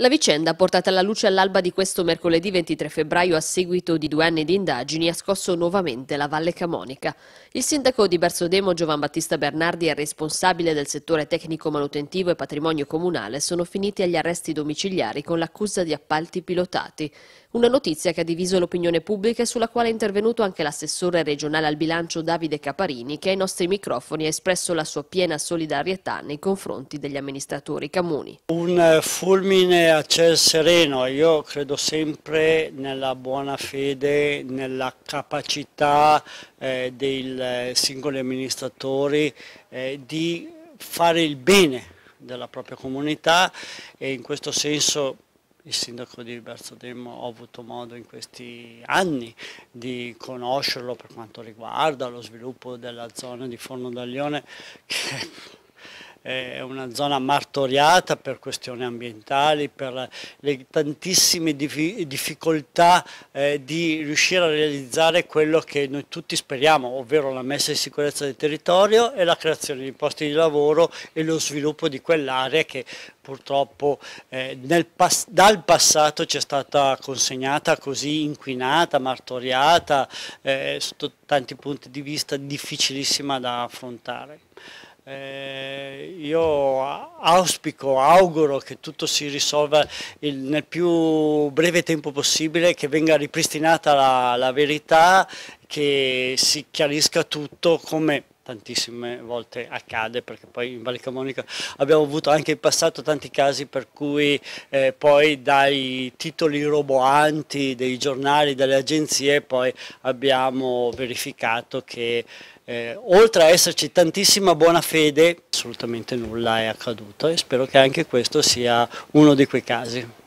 La vicenda, portata alla luce all'alba di questo mercoledì 23 febbraio a seguito di due anni di indagini, ha scosso nuovamente la Valle Camonica. Il sindaco di Bersodemo Giovan Battista Bernardi e il responsabile del settore tecnico manutentivo e patrimonio comunale sono finiti agli arresti domiciliari con l'accusa di appalti pilotati. Una notizia che ha diviso l'opinione pubblica e sulla quale è intervenuto anche l'assessore regionale al bilancio Davide Caparini, che ai nostri microfoni ha espresso la sua piena solidarietà nei confronti degli amministratori comuni. Un eh, fulmine a ciel sereno, io credo sempre nella buona fede, nella capacità eh, dei eh, singoli amministratori eh, di fare il bene della propria comunità e in questo senso il sindaco di Berzodemmo ho avuto modo in questi anni di conoscerlo per quanto riguarda lo sviluppo della zona di Forno d'Aglione che è una zona martoriata per questioni ambientali, per le tantissime difficoltà eh, di riuscire a realizzare quello che noi tutti speriamo, ovvero la messa in sicurezza del territorio e la creazione di posti di lavoro e lo sviluppo di quell'area che purtroppo eh, pas dal passato ci è stata consegnata così inquinata, martoriata, eh, sotto tanti punti di vista difficilissima da affrontare. Eh, io auspico, auguro che tutto si risolva il, nel più breve tempo possibile, che venga ripristinata la, la verità, che si chiarisca tutto come tantissime volte accade perché poi in Valle Camonica abbiamo avuto anche in passato tanti casi per cui eh, poi dai titoli roboanti dei giornali, dalle agenzie poi abbiamo verificato che eh, oltre a esserci tantissima buona fede assolutamente nulla è accaduto e spero che anche questo sia uno di quei casi.